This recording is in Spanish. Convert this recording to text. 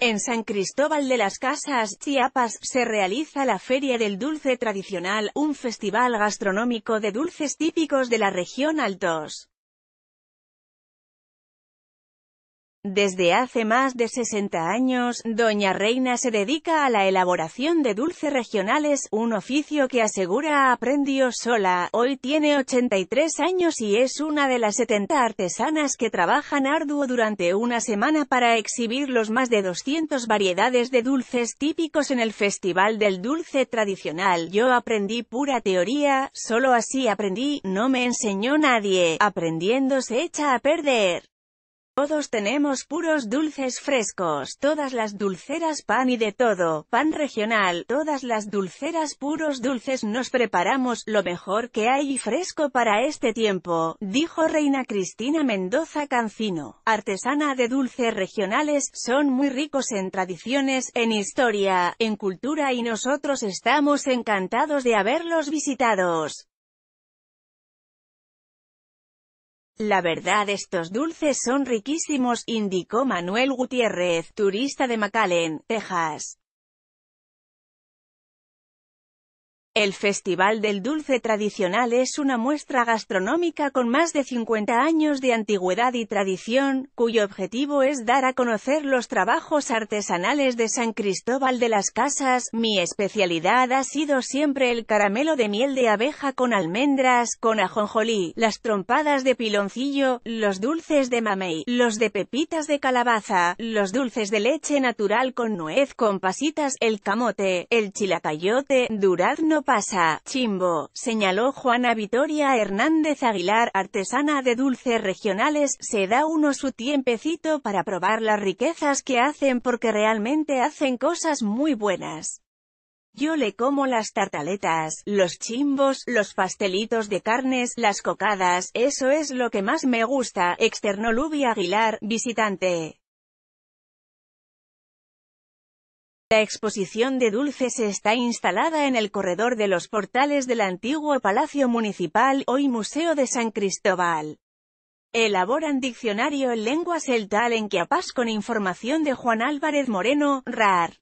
En San Cristóbal de las Casas, Chiapas, se realiza la Feria del Dulce Tradicional, un festival gastronómico de dulces típicos de la región Altos. Desde hace más de 60 años, Doña Reina se dedica a la elaboración de dulces regionales, un oficio que asegura aprendió sola, hoy tiene 83 años y es una de las 70 artesanas que trabajan arduo durante una semana para exhibir los más de 200 variedades de dulces típicos en el Festival del Dulce Tradicional. Yo aprendí pura teoría, solo así aprendí, no me enseñó nadie, aprendiendo se echa a perder. Todos tenemos puros dulces frescos, todas las dulceras pan y de todo, pan regional, todas las dulceras puros dulces nos preparamos lo mejor que hay fresco para este tiempo, dijo Reina Cristina Mendoza Cancino, artesana de dulces regionales, son muy ricos en tradiciones, en historia, en cultura y nosotros estamos encantados de haberlos visitados. La verdad estos dulces son riquísimos, indicó Manuel Gutiérrez, turista de McAllen, Texas. El Festival del Dulce Tradicional es una muestra gastronómica con más de 50 años de antigüedad y tradición, cuyo objetivo es dar a conocer los trabajos artesanales de San Cristóbal de las Casas. Mi especialidad ha sido siempre el caramelo de miel de abeja con almendras, con ajonjolí, las trompadas de piloncillo, los dulces de mamey, los de pepitas de calabaza, los dulces de leche natural con nuez, con pasitas, el camote, el chilacayote, durazno pasa, chimbo, señaló Juana Vitoria Hernández Aguilar, artesana de dulces regionales, se da uno su tiempecito para probar las riquezas que hacen porque realmente hacen cosas muy buenas. Yo le como las tartaletas, los chimbos, los pastelitos de carnes, las cocadas, eso es lo que más me gusta, externó Lubi Aguilar, visitante. La exposición de dulces está instalada en el corredor de los portales del antiguo Palacio Municipal, hoy Museo de San Cristóbal. Elaboran diccionario en lengua celta en que con información de Juan Álvarez Moreno, RAR.